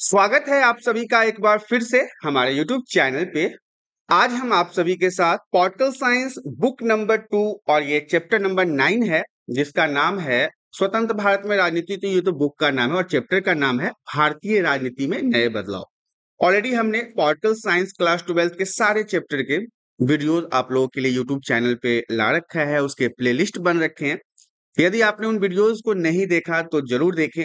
स्वागत है आप सभी का एक बार फिर से हमारे YouTube चैनल पे आज हम आप सभी के साथ portal science book number two और ये चैप्टर नंबर नाइन है जिसका नाम है स्वतंत्र भारत में राजनीति तो ये तो बुक का नाम है और चैप्टर का नाम है भारतीय राजनीति में नए बदलाव ऑलरेडी हमने पोर्टल साइंस क्लास ट्वेल्थ के सारे चैप्टर के वीडियोज आप लोगों के लिए यूट्यूब चैनल पे ला रखा है उसके प्ले बन रखे हैं यदि आपने उन वीडियोज को नहीं देखा तो जरूर देखें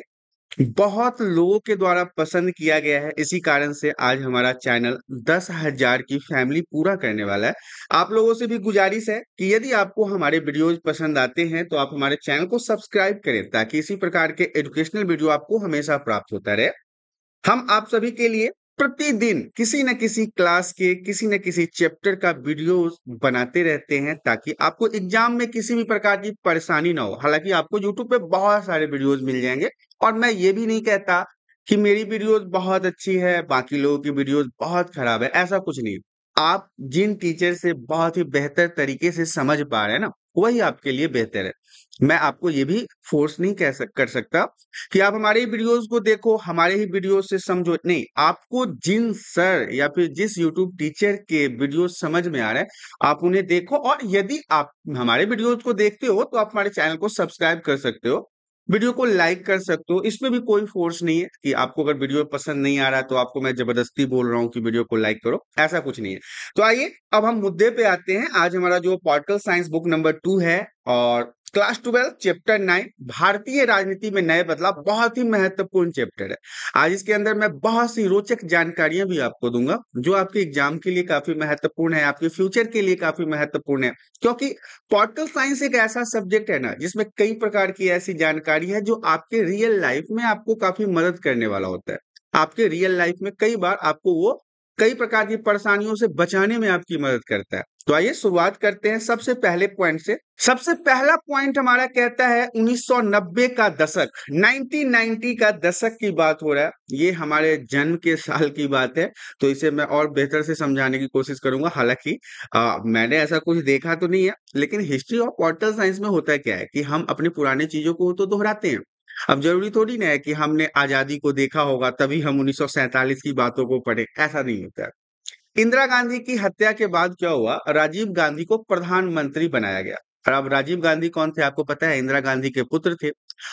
बहुत लोगों के द्वारा पसंद किया गया है इसी कारण से आज हमारा चैनल दस हजार की फैमिली पूरा करने वाला है आप लोगों से भी गुजारिश है कि यदि आपको हमारे वीडियोज पसंद आते हैं तो आप हमारे चैनल को सब्सक्राइब करें ताकि इसी प्रकार के एजुकेशनल वीडियो आपको हमेशा प्राप्त होता रहे हम आप सभी के लिए प्रतिदिन किसी न किसी क्लास के किसी न किसी चैप्टर का वीडियो बनाते रहते हैं ताकि आपको एग्जाम में किसी भी प्रकार की परेशानी ना हो हालांकि आपको यूट्यूब पे बहुत सारे वीडियोस मिल जाएंगे और मैं ये भी नहीं कहता कि मेरी वीडियोस बहुत अच्छी है बाकी लोगों की वीडियोस बहुत खराब है ऐसा कुछ नहीं आप जिन टीचर से बहुत ही बेहतर तरीके से समझ पा रहे हैं ना वही आपके लिए बेहतर है मैं आपको ये भी फोर्स नहीं कह सक, कर सकता कि आप हमारे ही वीडियोज को देखो हमारे ही वीडियो से समझो नहीं आपको जिन सर या फिर जिस यूट्यूब टीचर के वीडियो समझ में आ रहे हैं आप उन्हें देखो और यदि आप हमारे वीडियोज को देखते हो तो आप हमारे चैनल को सब्सक्राइब कर सकते हो वीडियो को लाइक कर सकते हो इसमें भी कोई फोर्स नहीं है कि आपको अगर वीडियो पसंद नहीं आ रहा तो आपको मैं जबरदस्ती बोल रहा हूँ कि वीडियो को लाइक करो ऐसा कुछ नहीं है तो आइए अब हम मुद्दे पे आते हैं आज हमारा जो portal science book number two है और क्लास ट्वेल्व चैप्टर नाइन भारतीय राजनीति में नए बदलाव बहुत ही महत्वपूर्ण चैप्टर है आज इसके अंदर मैं बहुत सी रोचक जानकारियां भी आपको दूंगा जो आपके एग्जाम के लिए काफी महत्वपूर्ण है आपके फ्यूचर के लिए काफी महत्वपूर्ण है क्योंकि पॉलिटिकल साइंस एक ऐसा सब्जेक्ट है ना जिसमें कई प्रकार की ऐसी जानकारी है जो आपके रियल लाइफ में आपको काफी मदद करने वाला होता है आपके रियल लाइफ में कई बार आपको वो कई प्रकार की परेशानियों से बचाने में आपकी मदद करता है तो आइए शुरुआत करते हैं सबसे पहले पॉइंट से सबसे पहला पॉइंट हमारा कहता है 1990 का दशक 1990 का दशक की बात हो रहा है ये हमारे जन्म के साल की बात है तो इसे मैं और बेहतर से समझाने की कोशिश करूंगा हालांकि मैंने ऐसा कुछ देखा तो नहीं है लेकिन हिस्ट्री ऑफ पॉलिटिकल साइंस में होता क्या है कि हम अपनी पुरानी चीजों को तो दोहराते हैं अब जरूरी थोड़ी ना है कि हमने आजादी को देखा होगा तभी हम उन्नीस की बातों को पढ़े ऐसा नहीं होता इंदिरा गांधी की हत्या के बाद क्या हुआ राजीव गांधी को प्रधानमंत्री बनाया गया और अब राजीव गांधी कौन थे आपको पता है इंदिरा गांधी के पुत्र थे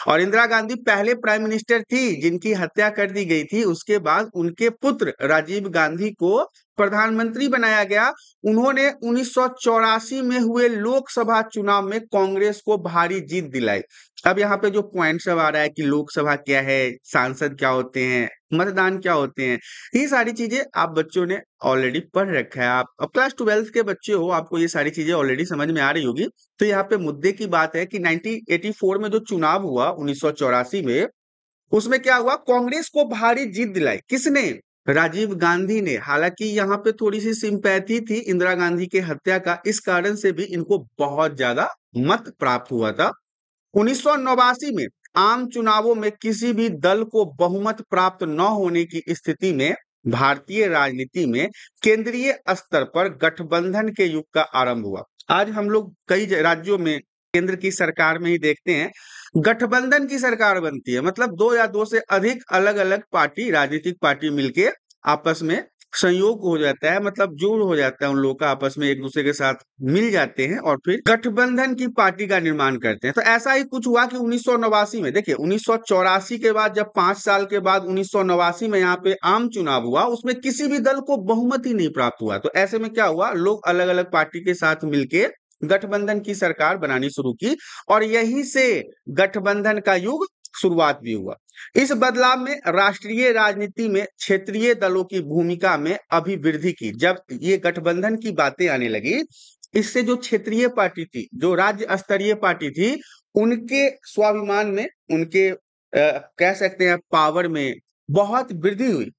और इंदिरा गांधी पहले प्राइम मिनिस्टर थी जिनकी हत्या कर दी गई थी उसके बाद उनके पुत्र राजीव गांधी को प्रधानमंत्री बनाया गया उन्होंने उन्नीस में हुए लोकसभा चुनाव में कांग्रेस को भारी जीत दिलाई अब यहाँ पे जो पॉइंट सब आ रहा है कि लोकसभा क्या है सांसद क्या होते हैं मतदान क्या होते हैं ये सारी चीजें आप बच्चों ने ऑलरेडी पढ़ रखा है आप अब क्लास ट्वेल्थ के बच्चे हो आपको ये सारी चीजें ऑलरेडी समझ में आ रही होगी तो यहाँ पे मुद्दे की बात है कि 1984 में जो चुनाव हुआ हुआ उन्नीस में उसमें क्या हुआ कांग्रेस को भारी जीत दिलाई किसने राजीव गांधी ने हालांकि यहाँ पे थोड़ी सी सिंपैथी थी इंदिरा गांधी के हत्या का इस कारण से भी इनको बहुत ज्यादा मत प्राप्त हुआ था उन्नीस में आम चुनावों में किसी भी दल को बहुमत प्राप्त न होने की स्थिति में भारतीय राजनीति में केंद्रीय स्तर पर गठबंधन के युग का आरंभ हुआ आज हम लोग कई राज्यों में केंद्र की सरकार में ही देखते हैं गठबंधन की सरकार बनती है मतलब दो या दो से अधिक अलग अलग पार्टी राजनीतिक पार्टी मिलके आपस में संयोग हो जाता है मतलब जोड़ हो जाता है उन लोग का आपस में एक दूसरे के साथ मिल जाते हैं और फिर गठबंधन की पार्टी का निर्माण करते हैं तो ऐसा ही कुछ हुआ कि उन्नीस में देखिए उन्नीस के बाद जब पांच साल के बाद उन्नीस में यहाँ पे आम चुनाव हुआ उसमें किसी भी दल को बहुमत ही नहीं प्राप्त हुआ तो ऐसे में क्या हुआ लोग अलग अलग पार्टी के साथ मिलकर गठबंधन की सरकार बनानी शुरू की और यहीं से गठबंधन का युग शुरुआत भी हुआ इस बदलाव में राष्ट्रीय राजनीति में क्षेत्रीय दलों की भूमिका में अभिवृद्धि की जब ये गठबंधन की बातें आने लगी इससे जो क्षेत्रीय पार्टी थी जो राज्य स्तरीय पार्टी थी उनके स्वाभिमान में उनके आ, कह सकते हैं पावर में बहुत वृद्धि हुई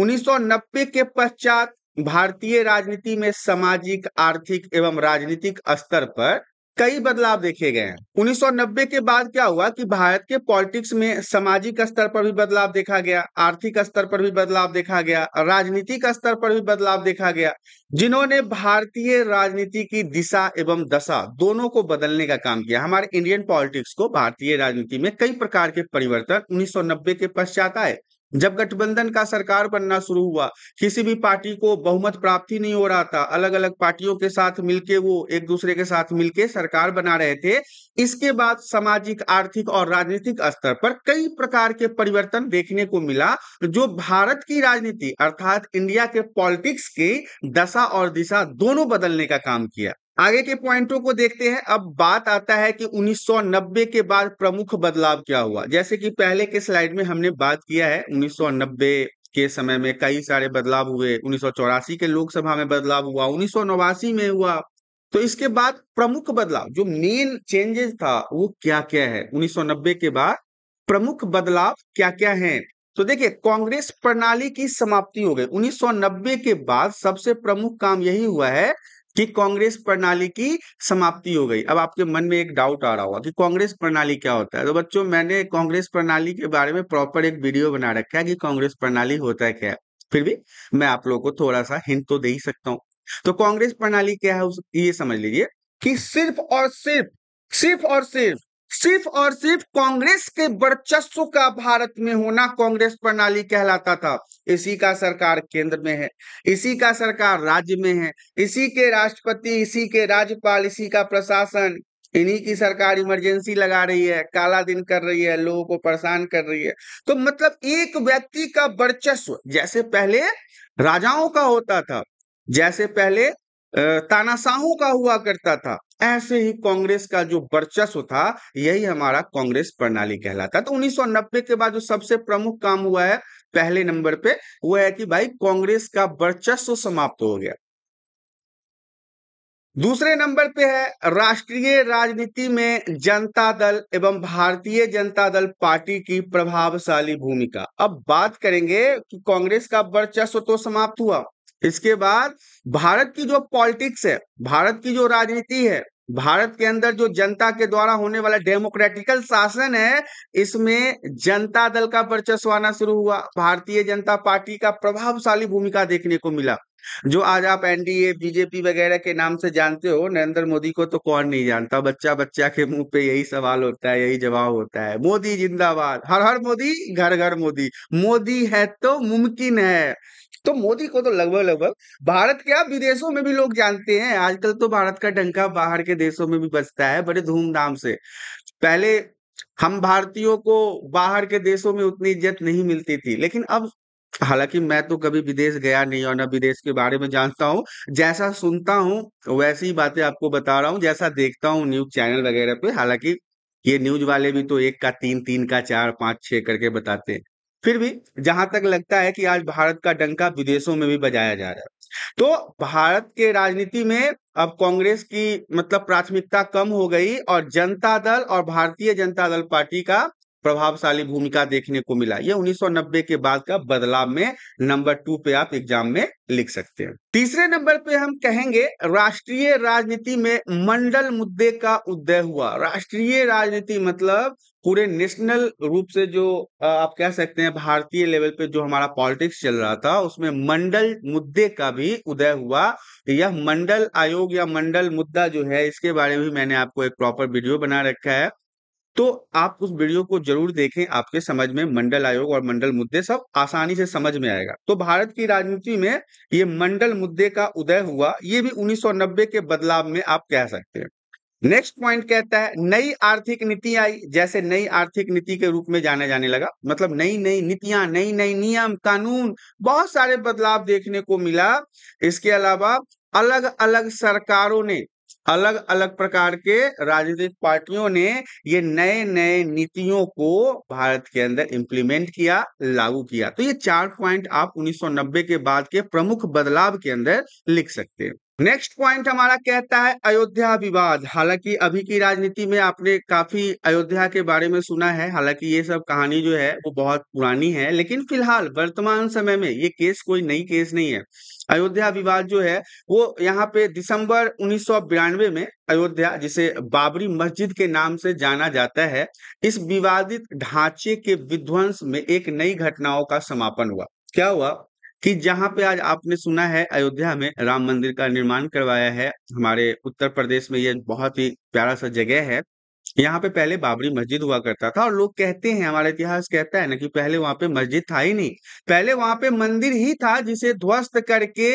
1990 के पश्चात भारतीय राजनीति में सामाजिक आर्थिक एवं राजनीतिक स्तर पर कई बदलाव देखे गए हैं 1990 के बाद क्या हुआ कि भारत के पॉलिटिक्स में सामाजिक स्तर पर भी बदलाव देखा गया आर्थिक स्तर पर भी बदलाव देखा गया राजनीतिक स्तर पर भी बदलाव देखा गया जिन्होंने भारतीय राजनीति की दिशा एवं दशा दोनों को बदलने का काम किया हमारे इंडियन पॉलिटिक्स को भारतीय राजनीति में कई प्रकार के परिवर्तन उन्नीस के पश्चात आए जब गठबंधन का सरकार बनना शुरू हुआ किसी भी पार्टी को बहुमत प्राप्ति नहीं हो रहा था अलग अलग पार्टियों के साथ मिलके वो एक दूसरे के साथ मिलके सरकार बना रहे थे इसके बाद सामाजिक आर्थिक और राजनीतिक स्तर पर कई प्रकार के परिवर्तन देखने को मिला जो भारत की राजनीति अर्थात इंडिया के पॉलिटिक्स की दशा और दिशा दोनों बदलने का काम किया आगे के पॉइंटों को देखते हैं अब बात आता है कि 1990 के बाद प्रमुख बदलाव क्या हुआ जैसे कि पहले के स्लाइड में हमने बात किया है 1990 के समय में कई सारे बदलाव हुए उन्नीस के लोकसभा में बदलाव हुआ उन्नीस में हुआ तो इसके बाद प्रमुख बदलाव जो मेन चेंजेस था वो क्या क्या है 1990 के बाद प्रमुख बदलाव क्या क्या हैं तो देखिए कांग्रेस प्रणाली की समाप्ति हो गई 1990 के बाद सबसे प्रमुख काम यही हुआ है कि कांग्रेस प्रणाली की समाप्ति हो गई अब आपके मन में एक डाउट आ रहा होगा कि कांग्रेस प्रणाली क्या होता है तो बच्चों मैंने कांग्रेस प्रणाली के बारे में प्रॉपर एक वीडियो बना रखा है कि कांग्रेस प्रणाली होता है क्या है फिर भी मैं आप लोगों को थोड़ा सा हिंट तो दे ही सकता हूं तो कांग्रेस प्रणाली क्या है ये समझ लीजिए कि सिर्फ और सिर्फ सिर्फ और सिर्फ सिर्फ और सिर्फ कांग्रेस के वर्चस्व का भारत में होना कांग्रेस प्रणाली कहलाता था इसी का सरकार केंद्र में है इसी का सरकार राज्य में है इसी के राष्ट्रपति इसी के राज्यपाल इसी का प्रशासन इन्हीं की सरकार इमरजेंसी लगा रही है काला दिन कर रही है लोगों को परेशान कर रही है तो मतलब एक व्यक्ति का वर्चस्व जैसे पहले राजाओं का होता था जैसे पहले तानाशाहों का हुआ करता था ऐसे ही कांग्रेस का जो वर्चस्व था यही हमारा कांग्रेस प्रणाली कहलाता तो 1990 के बाद जो सबसे प्रमुख काम हुआ है पहले नंबर पे वो है कि भाई कांग्रेस का वर्चस्व समाप्त हो गया दूसरे नंबर पे है राष्ट्रीय राजनीति में जनता दल एवं भारतीय जनता दल पार्टी की प्रभावशाली भूमिका अब बात करेंगे कि कांग्रेस का वर्चस्व तो समाप्त हुआ इसके बाद भारत की जो पॉलिटिक्स है भारत की जो राजनीति है भारत के अंदर जो जनता के द्वारा होने वाला डेमोक्रेटिकल शासन है इसमें जनता दल का वर्चस्व आना शुरू हुआ भारतीय जनता पार्टी का प्रभावशाली भूमिका देखने को मिला जो आज आप एनडीए बीजेपी वगैरह के नाम से जानते हो नरेंद्र मोदी को तो कौन नहीं जानता बच्चा बच्चा के मुंह पे यही सवाल होता है यही जवाब होता है मोदी जिंदाबाद हर हर मोदी घर घर मोदी मोदी है तो मुमकिन है तो मोदी को तो लगभग लगभग भारत के विदेशों में भी लोग जानते हैं आजकल तो भारत का डंका बाहर के देशों में भी बजता है बड़े धूमधाम से पहले हम भारतीयों को बाहर के देशों में उतनी इज्जत नहीं मिलती थी लेकिन अब हालांकि मैं तो कभी विदेश गया नहीं और ना विदेश के बारे में जानता हूँ जैसा सुनता हूँ वैसी बातें आपको बता रहा हूँ जैसा देखता हूँ न्यूज चैनल वगैरह पे हालांकि ये न्यूज वाले भी तो एक का तीन तीन का चार पांच छह करके बताते हैं फिर भी जहां तक लगता है कि आज भारत का डंका विदेशों में भी बजाया जा रहा है तो भारत के राजनीति में अब कांग्रेस की मतलब प्राथमिकता कम हो गई और जनता दल और भारतीय जनता दल पार्टी का प्रभावशाली भूमिका देखने को मिला ये 1990 के बाद का बदलाव में नंबर टू पे आप एग्जाम में लिख सकते हैं तीसरे नंबर पे हम कहेंगे राष्ट्रीय राजनीति में मंडल मुद्दे का उदय हुआ राष्ट्रीय राजनीति मतलब पूरे नेशनल रूप से जो आप कह सकते हैं भारतीय लेवल पे जो हमारा पॉलिटिक्स चल रहा था उसमें मंडल मुद्दे का भी उदय हुआ यह मंडल आयोग या मंडल मुद्दा जो है इसके बारे में भी मैंने आपको एक प्रॉपर वीडियो बना रखा है तो आप उस वीडियो को ज़रूर देखें, आपके समझ में मंडल आयोग और मंडल मुद्दे सब आसानी से समझ में आएगा। तो भारत की राजनीति में ये मंडल मुद्दे का उदय हुआ, ये भी 1990 के बदलाव में आप कह सकते हैं। नेक्स्ट पॉइंट कहता है नई आर्थिक नीति आई, जैसे नई आर्थिक नीति के रूप में जाने जाने लगा, मतलब नई-नई नीतियां नई-नई नियम, कानून, बहुत सारे बदलाव देखने को मिला। इसके अलावा अलग-अलग सरकारों ने अलग अलग प्रकार के राजनीतिक पार्टियों ने ये नए नए नीतियों को भारत के अंदर इंप्लीमेंट किया लागू किया तो ये चार पॉइंट आप 1990 के बाद के प्रमुख बदलाव के अंदर लिख सकते हैं नेक्स्ट पॉइंट हमारा कहता है अयोध्या विवाद हालांकि अभी की राजनीति में आपने काफी अयोध्या के बारे में सुना है हालांकि ये सब कहानी जो है वो बहुत पुरानी है लेकिन फिलहाल वर्तमान समय में ये केस कोई नई केस नहीं है अयोध्या विवाद जो है वो यहाँ पे दिसंबर उन्नीस में अयोध्या जिसे बाबरी मस्जिद के नाम से जाना जाता है इस विवादित ढांचे के विध्वंस में एक नई घटनाओं का समापन हुआ क्या हुआ कि जहाँ पे आज आपने सुना है अयोध्या में राम मंदिर का निर्माण करवाया है हमारे उत्तर प्रदेश में ये बहुत ही प्यारा सा जगह है यहाँ पे पहले बाबरी मस्जिद हुआ करता था और लोग कहते हैं हमारा इतिहास कहता है ना कि पहले वहां पे मस्जिद था ही नहीं पहले वहां पे मंदिर ही था जिसे ध्वस्त करके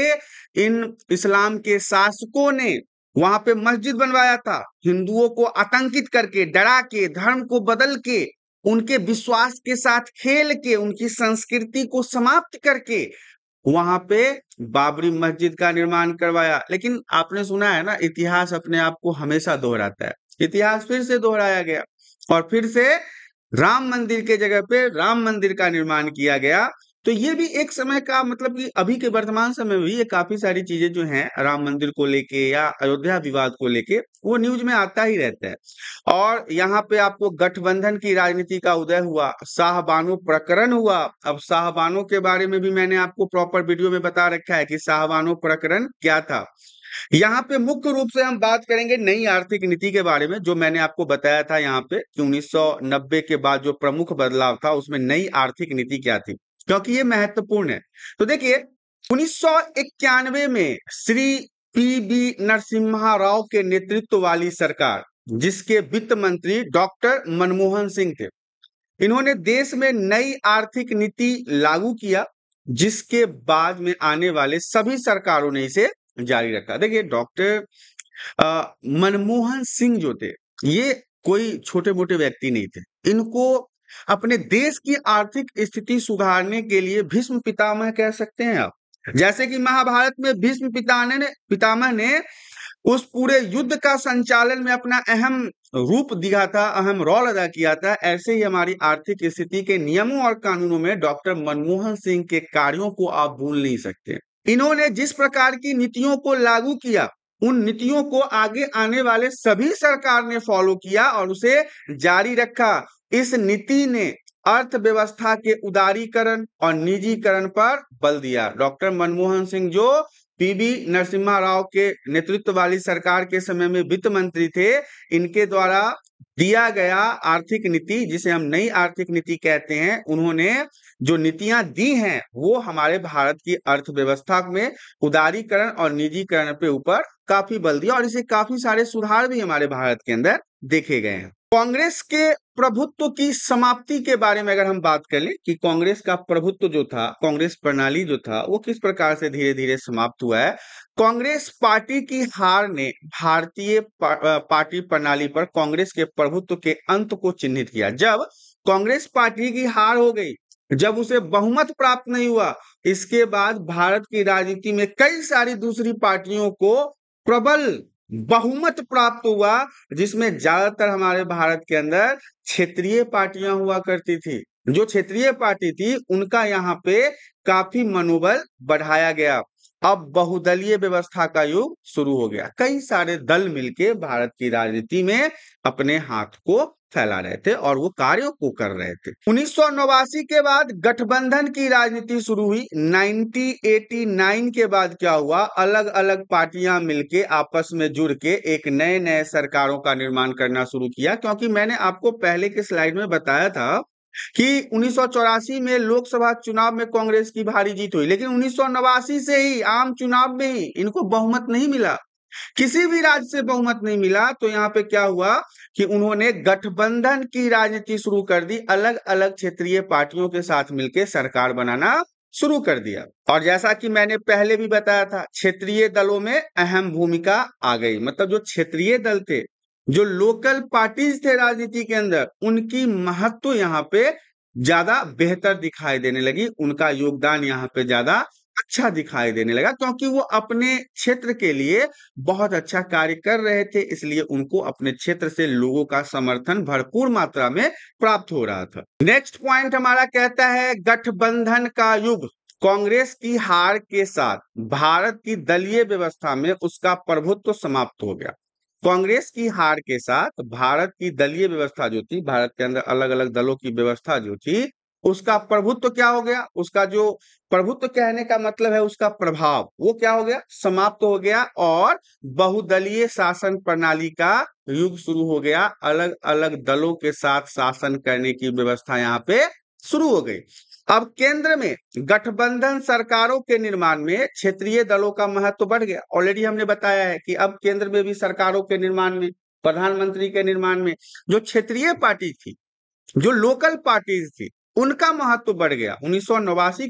इन इस्लाम के शासकों ने वहां पे मस्जिद बनवाया था हिंदुओं को आतंकित करके डरा के धर्म को बदल के उनके विश्वास के साथ खेल के उनकी संस्कृति को समाप्त करके वहां पे बाबरी मस्जिद का निर्माण करवाया लेकिन आपने सुना है ना इतिहास अपने आप को हमेशा दोहराता है इतिहास फिर से दोहराया गया और फिर से राम मंदिर के जगह पे राम मंदिर का निर्माण किया गया तो ये भी एक समय का मतलब कि अभी के वर्तमान समय में भी ये काफी सारी चीजें जो हैं राम मंदिर को लेके या अयोध्या विवाद को लेके वो न्यूज में आता ही रहता है और यहाँ पे आपको गठबंधन की राजनीति का उदय हुआ शाहबानो प्रकरण हुआ अब साहबानो के बारे में भी मैंने आपको प्रॉपर वीडियो में बता रखा है कि शाहबानो प्रकरण क्या था यहाँ पे मुख्य रूप से हम बात करेंगे नई आर्थिक नीति के बारे में जो मैंने आपको बताया था यहाँ पे कि 1990 के बाद जो प्रमुख बदलाव था उसमें नई आर्थिक नीति क्या थी क्योंकि ये महत्वपूर्ण है तो देखिए उन्नीस में श्री पी बी नरसिम्हा राव के नेतृत्व वाली सरकार जिसके वित्त मंत्री डॉक्टर मनमोहन सिंह थे इन्होंने देश में नई आर्थिक नीति लागू किया जिसके बाद में आने वाले सभी सरकारों ने इसे जारी रखा देखिए डॉक्टर मनमोहन सिंह जो थे ये कोई छोटे मोटे व्यक्ति नहीं थे इनको अपने देश की आर्थिक स्थिति सुधारने के लिए भीष्म पितामह कह सकते हैं आप अच्छा। जैसे कि महाभारत में भीष्म पितामह ने पितामह ने उस पूरे युद्ध का संचालन में अपना अहम रूप दिया था अहम रोल अदा किया था ऐसे ही हमारी आर्थिक स्थिति के नियमों और कानूनों में डॉक्टर मनमोहन सिंह के कार्यों को आप भूल नहीं सकते इन्होंने जिस प्रकार की नीतियों को लागू किया उन नीतियों को आगे आने वाले सभी सरकार ने फॉलो किया और उसे जारी रखा इस नीति ने अर्थव्यवस्था के उदारीकरण और निजीकरण पर बल दिया डॉक्टर मनमोहन सिंह जो पीबी नरसिम्हा राव के नेतृत्व वाली सरकार के समय में वित्त मंत्री थे इनके द्वारा दिया गया आर्थिक नीति जिसे हम नई आर्थिक नीति कहते हैं उन्होंने जो नीतियां दी हैं वो हमारे भारत की अर्थव्यवस्था में उदारीकरण और निजीकरण पे ऊपर काफी बल दिया और इसे काफी सारे सुधार भी हमारे भारत के अंदर देखे गए हैं कांग्रेस के प्रभुत्व की समाप्ति के बारे में अगर हम बात कर लें कि कांग्रेस का प्रभुत्व जो था कांग्रेस प्रणाली जो था वो किस प्रकार से धीरे धीरे समाप्त हुआ है कांग्रेस पार्टी की हार ने भारतीय पार्टी प्रणाली पर कांग्रेस के प्रभुत्व के अंत को चिन्हित किया जब कांग्रेस पार्टी की हार हो गई जब उसे बहुमत प्राप्त नहीं हुआ इसके बाद भारत की राजनीति में कई सारी दूसरी पार्टियों को प्रबल बहुमत प्राप्त हुआ जिसमें ज्यादातर हमारे भारत के अंदर क्षेत्रीय पार्टियां हुआ करती थी जो क्षेत्रीय पार्टी थी उनका यहाँ पे काफी मनोबल बढ़ाया गया अब बहुदलीय व्यवस्था का युग शुरू हो गया कई सारे दल मिलके भारत की राजनीति में अपने हाथ को फैला रहे थे और वो कार्यों को कर रहे थे उन्नीस के बाद गठबंधन की राजनीति शुरू हुई 1989 के बाद क्या हुआ अलग अलग पार्टियां मिलके आपस में जुड़ के एक नए नए सरकारों का निर्माण करना शुरू किया क्योंकि मैंने आपको पहले के स्लाइड में बताया था कि उन्नीस में लोकसभा चुनाव में कांग्रेस की भारी जीत हुई लेकिन उन्नीस से ही आम चुनाव में ही इनको बहुमत नहीं मिला किसी भी राज्य से बहुमत नहीं मिला तो यहाँ पे क्या हुआ कि उन्होंने गठबंधन की राजनीति शुरू कर दी अलग अलग क्षेत्रीय पार्टियों के साथ मिलकर सरकार बनाना शुरू कर दिया और जैसा कि मैंने पहले भी बताया था क्षेत्रीय दलों में अहम भूमिका आ गई मतलब जो क्षेत्रीय दल थे जो लोकल पार्टीज थे राजनीति के अंदर उनकी महत्व यहाँ पे ज्यादा बेहतर दिखाई देने लगी उनका योगदान यहाँ पे ज्यादा अच्छा दिखाई देने लगा क्योंकि वो अपने क्षेत्र के लिए बहुत अच्छा कार्य कर रहे थे इसलिए उनको अपने क्षेत्र से लोगों का समर्थन भरपूर मात्रा में प्राप्त हो रहा था नेक्स्ट पॉइंट हमारा कहता है गठबंधन का युग कांग्रेस की हार के साथ भारत की दलीय व्यवस्था में उसका प्रभुत्व समाप्त हो गया कांग्रेस की हार के साथ भारत की दलीय व्यवस्था जो थी भारत के अंदर अलग अलग दलों की व्यवस्था जो थी उसका प्रभुत्व क्या हो गया उसका जो प्रभुत्व कहने का मतलब है उसका प्रभाव वो क्या हो गया समाप्त हो गया और बहुदलीय शासन प्रणाली का युग शुरू हो गया अलग अलग दलों के साथ शासन करने की व्यवस्था यहाँ पे शुरू हो गई अब केंद्र में गठबंधन सरकारों के निर्माण में क्षेत्रीय दलों का महत्व तो बढ़ गया ऑलरेडी हमने बताया है कि अब केंद्र में भी सरकारों के निर्माण में प्रधानमंत्री के निर्माण में जो क्षेत्रीय पार्टी थी जो लोकल पार्टीज थी उनका महत्व बढ़ गया उन्नीस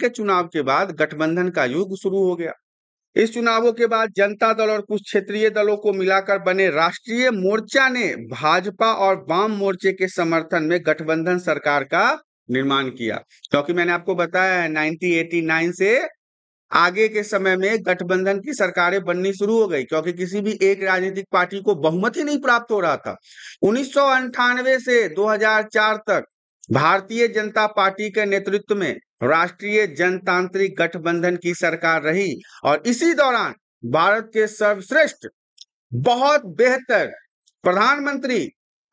के चुनाव के बाद गठबंधन का युग शुरू हो गया इस चुनावों के बाद जनता दल और कुछ क्षेत्रीय दलों को मिलाकर बने राष्ट्रीय मोर्चा ने भाजपा और वाम मोर्चे के समर्थन में गठबंधन सरकार का निर्माण किया क्योंकि मैंने आपको बताया है 1989 से आगे के समय में गठबंधन की सरकारें बननी शुरू हो गई क्योंकि किसी भी एक राजनीतिक पार्टी को बहुमत ही नहीं प्राप्त हो रहा था उन्नीस से 2004 तक भारतीय जनता पार्टी के नेतृत्व में राष्ट्रीय जनतांत्रिक गठबंधन की सरकार रही और इसी दौरान भारत के सर्वश्रेष्ठ बहुत बेहतर प्रधानमंत्री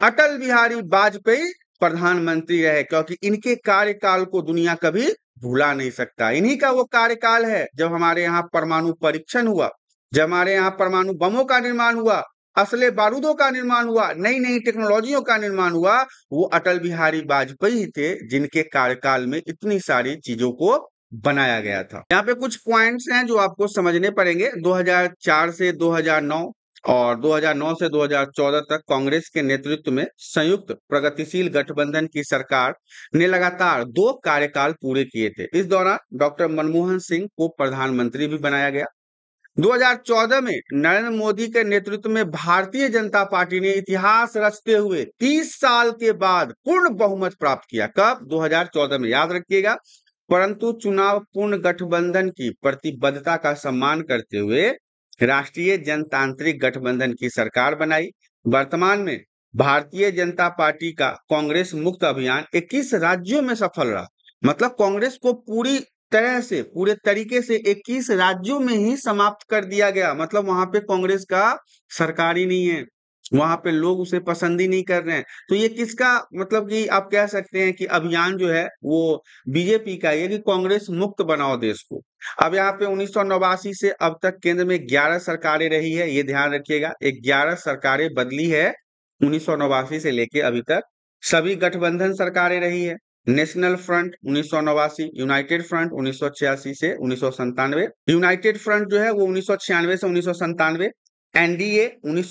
अटल बिहारी वाजपेयी प्रधानमंत्री रहे क्योंकि इनके कार्यकाल को दुनिया कभी भूला नहीं सकता इन्हीं का वो कार्यकाल है जब हमारे यहाँ परमाणु परीक्षण हुआ जब हमारे यहाँ परमाणु बमों का निर्माण हुआ असले बारूदों का निर्माण हुआ नई नई टेक्नोलॉजियों का निर्माण हुआ वो अटल बिहारी वाजपेयी थे जिनके कार्यकाल में इतनी सारी चीजों को बनाया गया था यहाँ पे कुछ पॉइंट्स हैं जो आपको समझने पड़ेंगे 2004 से 2009 और 2009 से 2014 तक कांग्रेस के नेतृत्व में संयुक्त प्रगतिशील गठबंधन की सरकार ने लगातार दो कार्यकाल पूरे किए थे इस दौरान डॉक्टर मनमोहन सिंह को प्रधानमंत्री भी बनाया गया 2014 में नरेंद्र मोदी के नेतृत्व में भारतीय जनता पार्टी ने इतिहास रचते हुए 30 साल के बाद पूर्ण बहुमत प्राप्त किया कब 2014 में याद रखिएगा परंतु चुनाव पूर्ण गठबंधन की प्रतिबद्धता का सम्मान करते हुए राष्ट्रीय जनतांत्रिक गठबंधन की सरकार बनाई वर्तमान में भारतीय जनता पार्टी का कांग्रेस मुक्त अभियान 21 राज्यों में सफल रहा मतलब कांग्रेस को पूरी तरह से पूरे तरीके से 21 राज्यों में ही समाप्त कर दिया गया मतलब वहां पे कांग्रेस का सरकार ही नहीं है वहां पे लोग उसे पसंद ही नहीं कर रहे हैं तो ये किसका मतलब कि आप कह सकते हैं कि अभियान जो है वो बीजेपी का ये कि कांग्रेस मुक्त बनाओ देश को अब यहाँ पे उन्नीस से अब तक केंद्र में 11 सरकारें रही है ये ध्यान रखिएगा एक ग्यारह सरकारें बदली है उन्नीस से लेके अभी तक सभी गठबंधन सरकारें रही है नेशनल फ्रंट उन्नीस यूनाइटेड फ्रंट उन्नीस से उन्नीस यूनाइटेड फ्रंट जो है वो उन्नीस से उन्नीस एनडीए उन्नीस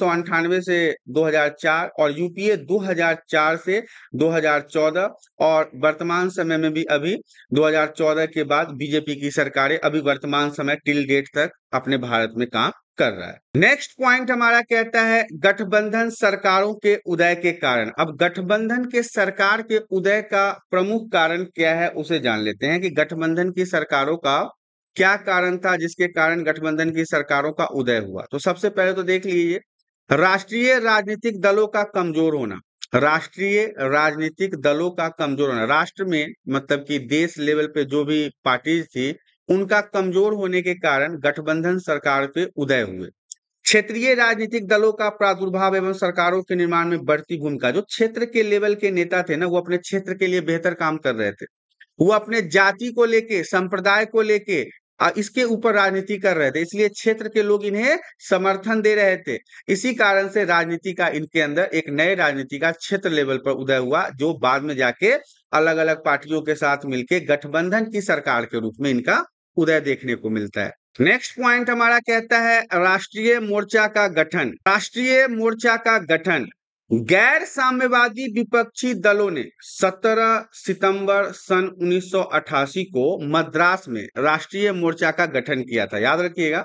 से 2004 और यूपीए 2004 से 2014 और वर्तमान समय में भी अभी 2014 के बाद बीजेपी की सरकारें अभी वर्तमान समय टिल डेट तक अपने भारत में काम कर रहा है नेक्स्ट पॉइंट हमारा कहता है गठबंधन सरकारों के उदय के कारण अब गठबंधन के सरकार के उदय का प्रमुख कारण क्या है उसे जान लेते हैं कि गठबंधन की सरकारों का क्या कारण था जिसके कारण गठबंधन की सरकारों का उदय हुआ तो सबसे पहले तो देख लीजिए राष्ट्रीय राजनीतिक दलों का कमजोर होना राष्ट्रीय राजनीतिक दलों का कमजोर होना राष्ट्र में मतलब कि देश लेवल पे जो भी पार्टीज थी उनका कमजोर होने के कारण गठबंधन सरकार पे उदय हुए क्षेत्रीय राजनीतिक दलों का प्रादुर्भाव एवं सरकारों के निर्माण में बढ़ती भूमिका जो क्षेत्र के लेवल के नेता थे ना वो अपने क्षेत्र के लिए बेहतर काम कर रहे थे वो अपने जाति को लेके संप्रदाय को लेके इसके ऊपर राजनीति कर रहे थे इसलिए क्षेत्र के लोग इन्हें समर्थन दे रहे थे इसी कारण से राजनीति का इनके अंदर एक नए राजनीति का क्षेत्र लेवल पर उदय हुआ जो बाद में जाके अलग अलग पार्टियों के साथ मिलकर गठबंधन की सरकार के रूप में इनका उदय देखने को मिलता है नेक्स्ट पॉइंट हमारा कहता है राष्ट्रीय मोर्चा का गठन राष्ट्रीय मोर्चा का गठन गैर साम्यवादी विपक्षी दलों ने 17 सितंबर सन 1988 को मद्रास में राष्ट्रीय मोर्चा का गठन किया था याद रखिएगा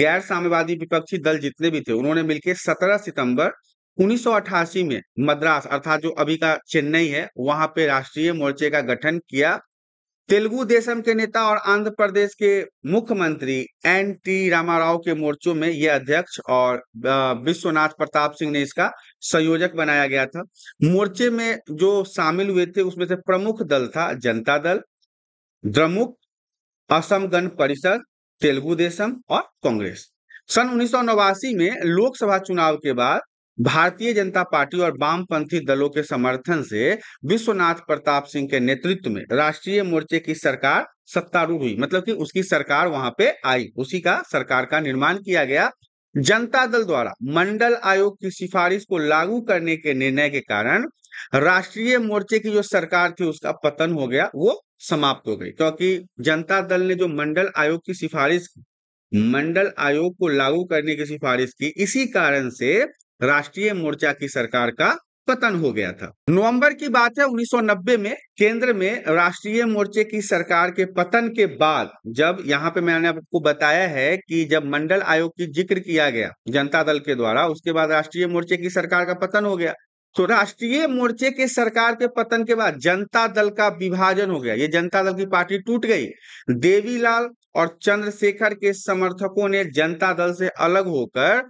गैर साम्यवादी विपक्षी दल जितने भी थे उन्होंने मिलकर 17 सितंबर 1988 में मद्रास अर्थात जो अभी का चेन्नई है वहां पे राष्ट्रीय मोर्चे का गठन किया तेलुगु देशम के नेता और आंध्र प्रदेश के मुख्यमंत्री एन टी रामाव के मोर्चों में यह अध्यक्ष और विश्वनाथ प्रताप सिंह ने इसका संयोजक बनाया गया था मोर्चे में जो शामिल हुए थे उसमें से प्रमुख दल था जनता दल द्रमुक असम गण परिषद तेलुगु देशम और कांग्रेस सन उन्नीस में लोकसभा चुनाव के बाद भारतीय जनता पार्टी और वामपंथी दलों के समर्थन से विश्वनाथ प्रताप सिंह के नेतृत्व में राष्ट्रीय मोर्चे की सरकार सत्तारूढ़ हुई मतलब कि उसकी सरकार वहां पे आई उसी का सरकार का निर्माण किया गया जनता दल द्वारा मंडल आयोग की सिफारिश को लागू करने के निर्णय के कारण राष्ट्रीय मोर्चे की जो सरकार थी उसका पतन हो गया वो समाप्त हो गई क्योंकि जनता दल ने जो मंडल आयोग की सिफारिश की मंडल आयोग को लागू करने की सिफारिश की इसी कारण से राष्ट्रीय मोर्चा की सरकार का पतन हो गया था नवंबर की बात है 1990 में केंद्र में राष्ट्रीय मोर्चे की सरकार के पतन के बाद जब यहाँ पे मैंने आपको बताया है कि जब मंडल आयोग की जिक्र किया गया जनता दल के द्वारा उसके बाद राष्ट्रीय मोर्चे की सरकार का पतन हो गया तो राष्ट्रीय मोर्चे के सरकार के पतन के बाद जनता दल का विभाजन हो गया ये जनता दल की पार्टी टूट गई देवीलाल और चंद्रशेखर के समर्थकों ने जनता दल से अलग होकर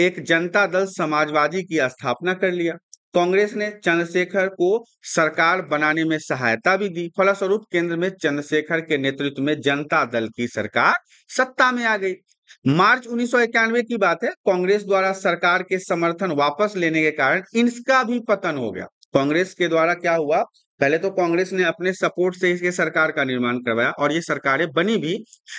एक जनता दल समाजवादी की स्थापना कर लिया कांग्रेस ने चंद्रशेखर को सरकार बनाने में सहायता भी दी फलस्वरूप केंद्र में चंद्रशेखर के नेतृत्व में जनता दल की सरकार सत्ता में आ गई मार्च उन्नीस की बात है कांग्रेस द्वारा सरकार के समर्थन वापस लेने के कारण इनका भी पतन हो गया कांग्रेस के द्वारा क्या हुआ पहले तो कांग्रेस ने अपने सपोर्ट से इसके सरकार का निर्माण करवाया और ये सरकारें बनी भी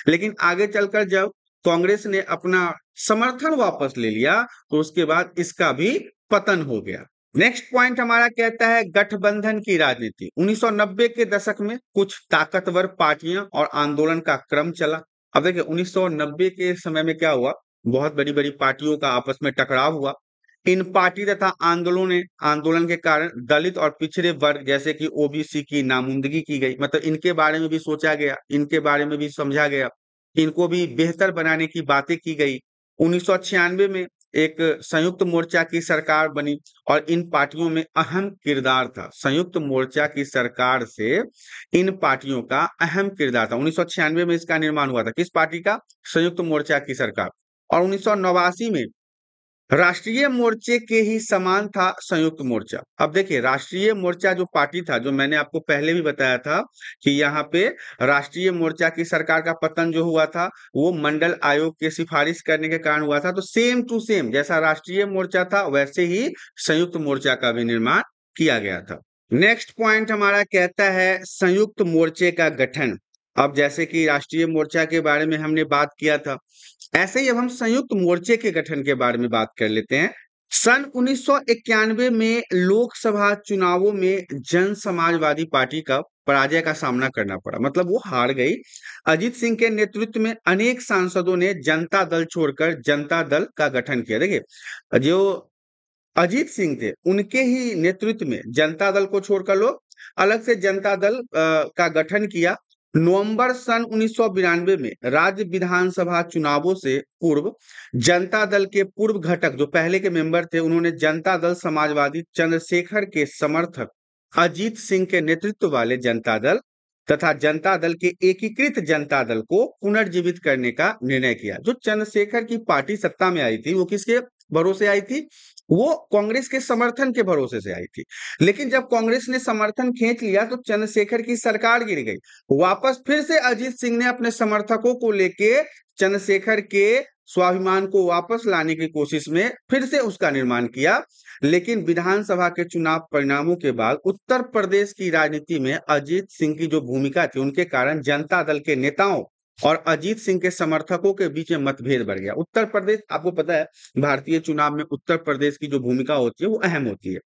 लेकिन आगे चलकर जब कांग्रेस ने अपना समर्थन वापस ले लिया तो उसके बाद इसका भी पतन हो गया नेक्स्ट पॉइंट हमारा कहता है गठबंधन की राजनीति 1990 के दशक में कुछ ताकतवर पार्टियां और आंदोलन का क्रम चला अब देखिए 1990 के समय में क्या हुआ बहुत बड़ी बड़ी पार्टियों का आपस में टकराव हुआ इन पार्टी तथा आंदोलनों ने आंदोलन के कारण दलित और पिछड़े वर्ग जैसे कि ओबीसी की नामुंदगी की गई मतलब इनके बारे में भी सोचा गया इनके बारे में भी समझा गया इनको भी बेहतर बनाने की बातें की गई उन्नीस में एक संयुक्त मोर्चा की सरकार बनी और इन पार्टियों में अहम किरदार था संयुक्त मोर्चा की सरकार से इन पार्टियों का अहम किरदार था उन्नीस में इसका निर्माण हुआ था किस पार्टी का संयुक्त मोर्चा की सरकार और उन्नीस में राष्ट्रीय मोर्चे के ही समान था संयुक्त मोर्चा अब देखिए राष्ट्रीय मोर्चा जो पार्टी था जो मैंने आपको पहले भी बताया था कि यहाँ पे राष्ट्रीय मोर्चा की सरकार का पतन जो हुआ था वो मंडल आयोग के सिफारिश करने के कारण हुआ था तो सेम टू सेम जैसा राष्ट्रीय मोर्चा था वैसे ही संयुक्त मोर्चा का भी निर्माण किया गया था नेक्स्ट पॉइंट हमारा कहता है संयुक्त मोर्चे का गठन अब जैसे कि राष्ट्रीय मोर्चा के बारे में हमने बात किया था ऐसे ही अब हम संयुक्त मोर्चे के गठन के बारे में बात कर लेते हैं सन 1991 में लोकसभा चुनावों में जन समाजवादी पार्टी का पराजय का सामना करना पड़ा मतलब वो हार गई अजीत सिंह के नेतृत्व में अनेक सांसदों ने जनता दल छोड़कर जनता दल का गठन किया देखिए जो अजीत सिंह थे उनके ही नेतृत्व में जनता दल को छोड़कर लोग अलग से जनता दल का गठन किया नवंबर सन उन्नीस में राज्य विधानसभा चुनावों से पूर्व जनता दल के पूर्व घटक जो पहले के मेंबर थे उन्होंने जनता दल समाजवादी चंद्रशेखर के समर्थक अजीत सिंह के नेतृत्व वाले जनता दल तथा जनता दल के एकीकृत जनता दल को पुनर्जीवित करने का निर्णय किया जो चंद्रशेखर की पार्टी सत्ता में आई थी वो किसके भरोसे आई थी वो कांग्रेस के समर्थन के भरोसे से आई थी लेकिन जब कांग्रेस ने समर्थन खींच लिया तो चंद्रशेखर की सरकार गिर गई वापस फिर से अजीत सिंह ने अपने समर्थकों को लेके चंद्रशेखर के स्वाभिमान को वापस लाने की कोशिश में फिर से उसका निर्माण किया लेकिन विधानसभा के चुनाव परिणामों के बाद उत्तर प्रदेश की राजनीति में अजीत सिंह की जो भूमिका थी उनके कारण जनता दल के नेताओं और अजीत सिंह के समर्थकों के बीच में मतभेद बढ़ गया उत्तर प्रदेश आपको पता है भारतीय चुनाव में उत्तर प्रदेश की जो भूमिका होती है वो अहम होती है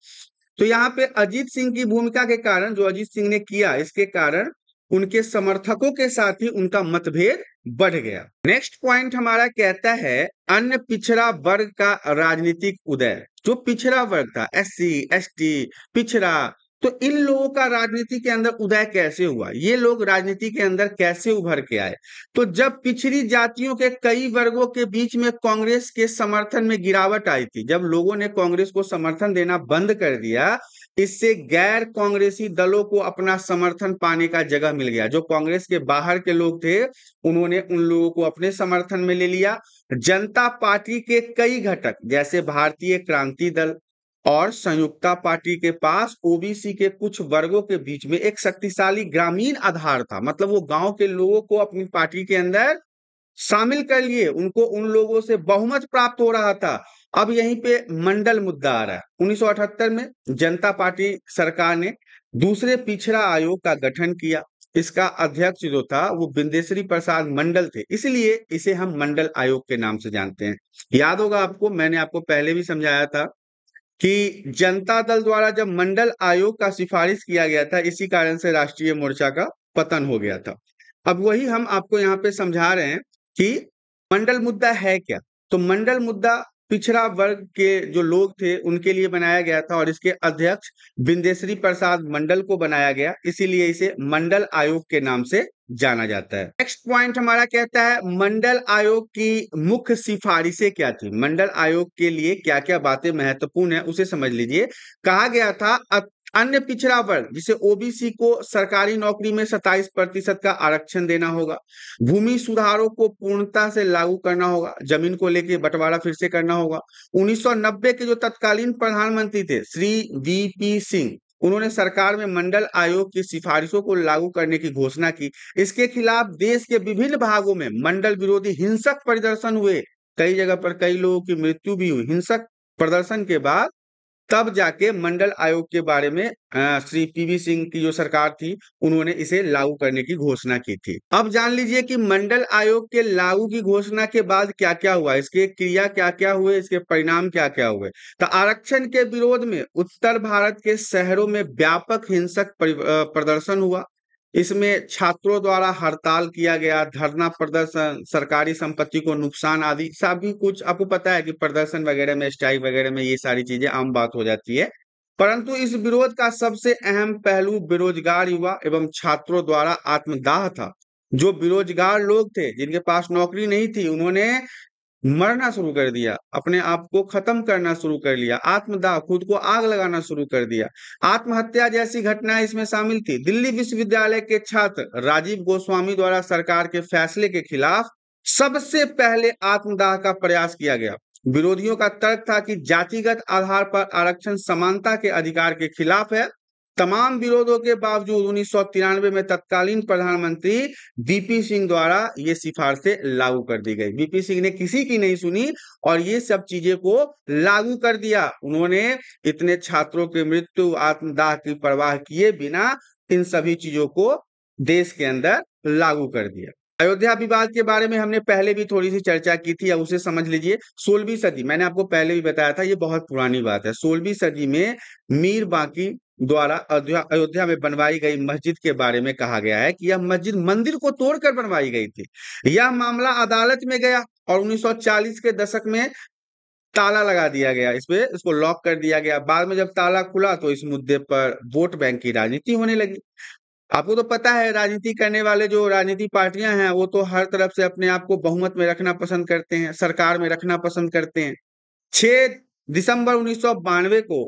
तो यहाँ पे अजीत सिंह की भूमिका के कारण जो अजीत सिंह ने किया इसके कारण उनके समर्थकों के साथ ही उनका मतभेद बढ़ गया नेक्स्ट पॉइंट हमारा कहता है अन्य पिछड़ा वर्ग का राजनीतिक उदय जो पिछड़ा वर्ग था एस सी एस टी पिछड़ा तो इन लोगों का राजनीति के अंदर उदय कैसे हुआ ये लोग राजनीति के अंदर कैसे उभर के आए तो जब पिछड़ी जातियों के कई वर्गों के बीच में कांग्रेस के समर्थन में गिरावट आई थी जब लोगों ने कांग्रेस को समर्थन देना बंद कर दिया इससे गैर कांग्रेसी दलों को अपना समर्थन पाने का जगह मिल गया जो कांग्रेस के बाहर के लोग थे उन्होंने उन लोगों को अपने समर्थन में ले लिया जनता पार्टी के कई घटक जैसे भारतीय क्रांति दल और संयुक्ता पार्टी के पास ओबीसी के कुछ वर्गों के बीच में एक शक्तिशाली ग्रामीण आधार था मतलब वो गांव के लोगों को अपनी पार्टी के अंदर शामिल कर लिए उनको उन लोगों से बहुमत प्राप्त हो रहा था अब यहीं पे मंडल मुद्दा आ रहा है उन्नीस में जनता पार्टी सरकार ने दूसरे पिछड़ा आयोग का गठन किया इसका अध्यक्ष जो था वो बिंदेश्वरी प्रसाद मंडल थे इसलिए इसे हम मंडल आयोग के नाम से जानते हैं याद होगा आपको मैंने आपको पहले भी समझाया था कि जनता दल द्वारा जब मंडल आयोग का सिफारिश किया गया था इसी कारण से राष्ट्रीय मोर्चा का पतन हो गया था अब वही हम आपको यहाँ पे समझा रहे हैं कि मंडल मुद्दा है क्या तो मंडल मुद्दा पिछड़ा वर्ग के जो लोग थे उनके लिए बनाया गया था और इसके अध्यक्ष बिंदेश्वरी प्रसाद मंडल को बनाया गया इसीलिए इसे मंडल आयोग के नाम से जाना जाता है नेक्स्ट पॉइंट हमारा कहता है मंडल आयोग की मुख्य सिफारिशें क्या थी मंडल आयोग के लिए क्या क्या बातें महत्वपूर्ण है उसे समझ लीजिए कहा गया था अन्य पिछड़ा वर्ग जिसे ओबीसी को सरकारी नौकरी में 27 प्रतिशत का आरक्षण देना होगा भूमि सुधारों को पूर्णता से लागू करना होगा जमीन को लेकर बंटवारा फिर से करना होगा 1990 के जो तत्कालीन प्रधानमंत्री थे श्री वी पी सिंह उन्होंने सरकार में मंडल आयोग की सिफारिशों को लागू करने की घोषणा की इसके खिलाफ देश के विभिन्न भागों में मंडल विरोधी हिंसक प्रदर्शन हुए कई जगह पर कई लोगों की मृत्यु भी हुई हिंसक प्रदर्शन के बाद तब जाके मंडल आयोग के बारे में श्री पीवी सिंह की जो सरकार थी उन्होंने इसे लागू करने की घोषणा की थी अब जान लीजिए कि मंडल आयोग के लागू की घोषणा के बाद क्या क्या हुआ इसके क्रिया क्या क्या हुए इसके परिणाम क्या क्या हुए तो आरक्षण के विरोध में उत्तर भारत के शहरों में व्यापक हिंसक प्रदर्शन हुआ इसमें छात्रों द्वारा हड़ताल किया गया धरना प्रदर्शन सरकारी संपत्ति को नुकसान आदि सभी कुछ आपको पता है कि प्रदर्शन वगैरह में स्ट्राइक वगैरह में ये सारी चीजें आम बात हो जाती है परंतु इस विरोध का सबसे अहम पहलू बेरोजगार युवा एवं छात्रों द्वारा आत्मदाह था जो बेरोजगार लोग थे जिनके पास नौकरी नहीं थी उन्होंने मरना शुरू कर दिया अपने आप को खत्म करना शुरू कर लिया आत्मदाह खुद को आग लगाना शुरू कर दिया आत्महत्या जैसी घटना इसमें शामिल थी दिल्ली विश्वविद्यालय के छात्र राजीव गोस्वामी द्वारा सरकार के फैसले के खिलाफ सबसे पहले आत्मदाह का प्रयास किया गया विरोधियों का तर्क था कि जातिगत आधार पर आरक्षण समानता के अधिकार के खिलाफ है तमाम विरोधों के बावजूद उन्नीस में तत्कालीन प्रधानमंत्री बीपी सिंह द्वारा ये सिफारिशें लागू कर दी गई बीपी सिंह ने किसी की नहीं सुनी और ये सब चीजें को लागू कर दिया उन्होंने इतने छात्रों की मृत्यु आत्मदाह की परवाह किए बिना इन सभी चीजों को देश के अंदर लागू कर दिया अयोध्या विवाद के बारे में हमने पहले भी थोड़ी सी चर्चा की थी अब उसे समझ लीजिए सोलहवीं सदी मैंने आपको पहले भी बताया था ये बहुत पुरानी बात है सोलहवीं सदी में मीर बाकी द्वारा अयोध्या में बनवाई गई मस्जिद के बारे में कहा गया है कि यह मस्जिद मंदिर को तोड़कर बनवाई गई थी यह मामला अदालत में गया और 1940 के दशक में ताला लगा दिया गया इस पे इसको लॉक कर दिया गया बाद में जब ताला खुला तो इस मुद्दे पर वोट बैंक की राजनीति होने लगी आपको तो पता है राजनीति करने वाले जो राजनीति पार्टियां हैं वो तो हर तरफ से अपने आप को बहुमत में रखना पसंद करते हैं सरकार में रखना पसंद करते हैं छह दिसंबर उन्नीस को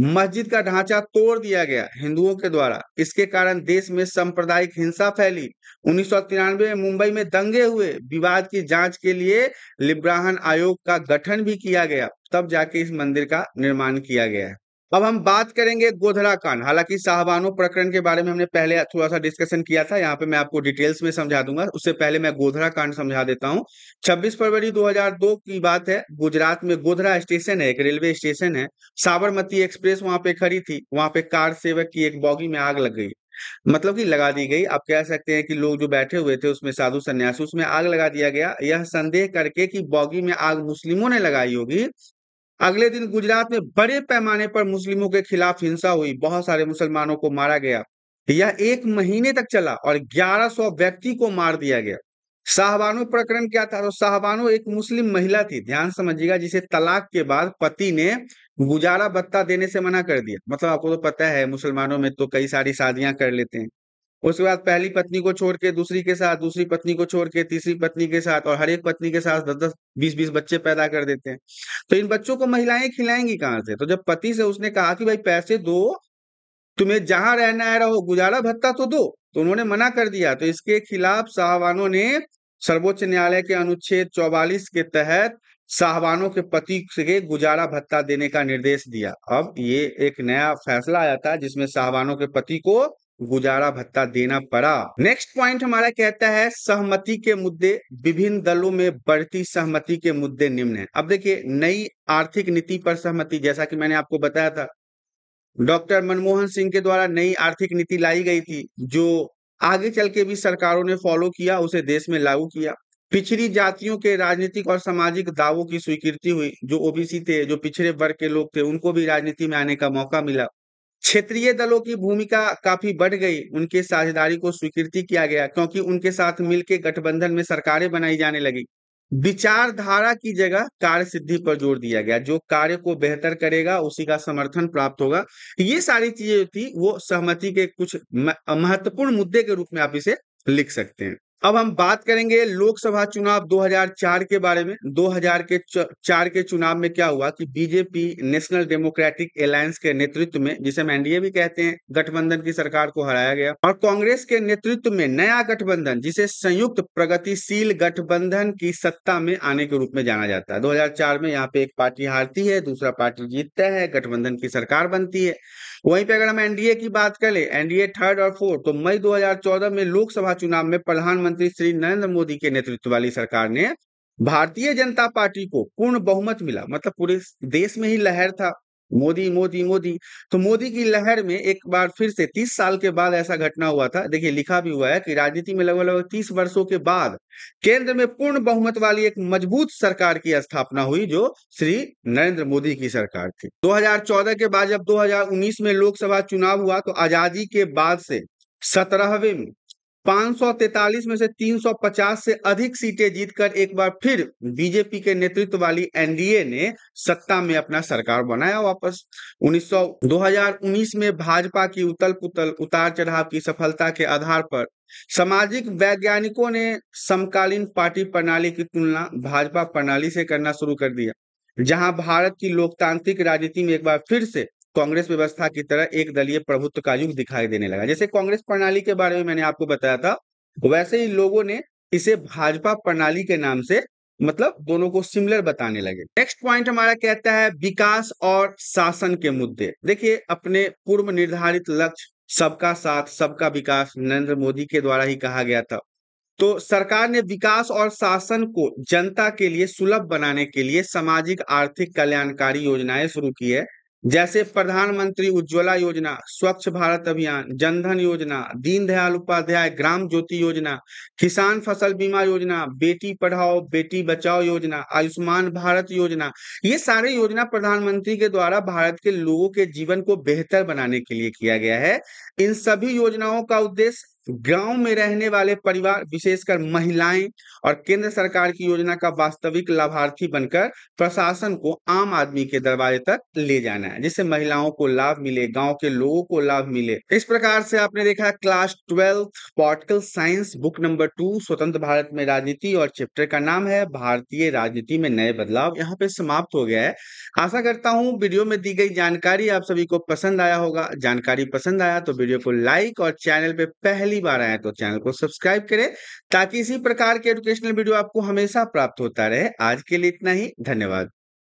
मस्जिद का ढांचा तोड़ दिया गया हिंदुओं के द्वारा इसके कारण देश में सांप्रदायिक हिंसा फैली उन्नीस में मुंबई में दंगे हुए विवाद की जांच के लिए लिब्राहन आयोग का गठन भी किया गया तब जाके इस मंदिर का निर्माण किया गया अब हम बात करेंगे गोधरा कांड हालांकि साहबानो प्रकरण के बारे में हमने पहले थोड़ा सा डिस्कशन किया था यहाँ पे मैं आपको डिटेल्स में समझा दूंगा उससे पहले मैं गोधरा कांड समझा देता हूँ 26 फरवरी 2002 की बात है गुजरात में गोधरा स्टेशन है एक रेलवे स्टेशन है साबरमती एक्सप्रेस वहां पे खड़ी थी वहां पे कार सेवक की एक बॉगी में आग लग गई मतलब कि लगा दी गई आप कह सकते हैं कि लोग जो बैठे हुए थे उसमें साधु सन्यासी उसमें आग लगा दिया गया यह संदेह करके कि बॉगी में आग मुस्लिमों ने लगाई होगी अगले दिन गुजरात में बड़े पैमाने पर मुस्लिमों के खिलाफ हिंसा हुई बहुत सारे मुसलमानों को मारा गया यह एक महीने तक चला और 1100 व्यक्ति को मार दिया गया साहबानो प्रकरण क्या था तो साहबानो एक मुस्लिम महिला थी ध्यान समझिएगा जिसे तलाक के बाद पति ने गुजारा भत्ता देने से मना कर दिया मतलब आपको तो पता है मुसलमानों में तो कई सारी शादियां कर लेते हैं उसके बाद पहली पत्नी को छोड़ के दूसरी के साथ दूसरी पत्नी को छोड़ के तीसरी पत्नी के साथ और हर एक पत्नी के साथ दस दस बीस बीस बच्चे पैदा कर देते हैं तो इन बच्चों को महिलाएं खिलाएंगी कहाँ से तो जब पति से उसने कहा कि भाई पैसे दो तुम्हें जहां रहना है रहो गुजारा भत्ता तो दो तो उन्होंने मना कर दिया तो इसके खिलाफ साहबानों ने सर्वोच्च न्यायालय के अनुच्छेद चौवालीस के तहत साहबानों के पति से गुजारा भत्ता देने का निर्देश दिया अब ये एक नया फैसला आया था जिसमें साहबानों के पति को गुजारा भत्ता देना पड़ा नेक्स्ट पॉइंट हमारा कहता है सहमति के मुद्दे विभिन्न दलों में बढ़ती सहमति के मुद्दे निम्न है अब देखिए नई आर्थिक नीति पर सहमति जैसा कि मैंने आपको बताया था डॉक्टर मनमोहन सिंह के द्वारा नई आर्थिक नीति लाई गई थी जो आगे चल के भी सरकारों ने फॉलो किया उसे देश में लागू किया पिछड़ी जातियों के राजनीतिक और सामाजिक दावों की स्वीकृति हुई जो ओबीसी थे जो पिछड़े वर्ग के लोग थे उनको भी राजनीति में आने का मौका मिला क्षेत्रीय दलों की भूमिका काफी बढ़ गई उनके साझेदारी को स्वीकृति किया गया क्योंकि उनके साथ मिलकर गठबंधन में सरकारें बनाई जाने लगी विचारधारा की जगह कार्य सिद्धि पर जोर दिया गया जो कार्य को बेहतर करेगा उसी का समर्थन प्राप्त होगा ये सारी चीजें थी वो सहमति के कुछ महत्वपूर्ण मुद्दे के रूप में आप इसे लिख सकते हैं अब हम बात करेंगे लोकसभा चुनाव 2004 के बारे में 2004 के चार के चुनाव में क्या हुआ कि बीजेपी नेशनल डेमोक्रेटिक अलायंस के नेतृत्व में जिसे हम एनडीए भी कहते हैं गठबंधन की सरकार को हराया गया और कांग्रेस के नेतृत्व में नया गठबंधन जिसे संयुक्त प्रगतिशील गठबंधन की सत्ता में आने के रूप में जाना जाता है दो में यहाँ पे एक पार्टी हारती है दूसरा पार्टी जीतता है गठबंधन की सरकार बनती है वहीं पे अगर हम एनडीए की बात करें एनडीए थर्ड और फोर्थ तो मई दो में लोकसभा चुनाव में प्रधानमंत्री प्रधानमंत्री श्री नरेंद्र मोदी के नेतृत्व वाली सरकार ने भारतीय जनता पार्टी को पूर्ण बहुमत मिला मतलब पूरे देश में ही लहर था मोदी मोदी मोदी तो मोदी की लहर में एक बार फिर से तीस साल के बाद ऐसा घटना हुआ था देखिए लिखा भी हुआ है कि राजनीति में लगभग लगभग तीस वर्षों के बाद केंद्र में पूर्ण बहुमत वाली एक मजबूत सरकार की स्थापना हुई जो श्री नरेंद्र मोदी की सरकार थी 2014 के बाद जब 2019 में लोकसभा चुनाव हुआ तो आजादी के बाद से सत्रहवें 543 में से 350 से अधिक सीटें जीतकर एक बार फिर बीजेपी के नेतृत्व वाली एनडीए ने सत्ता में अपना सरकार बनाया वापस 1900 2019 में भाजपा की उतल पुतल उतार चढ़ाव की सफलता के आधार पर सामाजिक वैज्ञानिकों ने समकालीन पार्टी प्रणाली की तुलना भाजपा प्रणाली से करना शुरू कर दिया जहां भारत की लोकतांत्रिक राजनीति में एक बार फिर से कांग्रेस व्यवस्था की तरह एक दलीय प्रभुत्व का युग दिखाई देने लगा जैसे कांग्रेस प्रणाली के बारे में मैंने आपको बताया था वैसे ही लोगों ने इसे भाजपा प्रणाली के नाम से मतलब दोनों को सिमिलर बताने लगे नेक्स्ट पॉइंट हमारा कहता है विकास और शासन के मुद्दे देखिए अपने पूर्व निर्धारित लक्ष्य सबका साथ सबका विकास नरेंद्र मोदी के द्वारा ही कहा गया था तो सरकार ने विकास और शासन को जनता के लिए सुलभ बनाने के लिए सामाजिक आर्थिक कल्याणकारी योजनाएं शुरू की है जैसे प्रधानमंत्री उज्ज्वला योजना स्वच्छ भारत अभियान जनधन योजना दीनदयाल उपाध्याय ग्राम ज्योति योजना किसान फसल बीमा योजना बेटी पढ़ाओ बेटी बचाओ योजना आयुष्मान भारत योजना ये सारे योजना प्रधानमंत्री के द्वारा भारत के लोगों के जीवन को बेहतर बनाने के लिए किया गया है इन सभी योजनाओं का उद्देश्य गांव में रहने वाले परिवार विशेषकर महिलाएं और केंद्र सरकार की योजना का वास्तविक लाभार्थी बनकर प्रशासन को आम आदमी के दरवाजे तक ले जाना है जिससे महिलाओं को लाभ मिले गांव के लोगों को लाभ मिले इस प्रकार से आपने देखा class twelfth political science book number two स्वतंत्र भारत में राजनीति और चैप्टर का नाम है भारतीय राजनीति में नए बदलाव यहाँ पे समाप्त हो गया है आशा करता हूँ वीडियो में दी गई जानकारी आप सभी को पसंद आया होगा जानकारी पसंद आया तो वीडियो को लाइक और चैनल पे पहली पहली बार आए तो चैनल को सब्सक्राइब करें ताकि इसी प्रकार के एजुकेशनल वीडियो आपको हमेशा प्राप्त होता रहे आज के लिए इतना ही धन्यवाद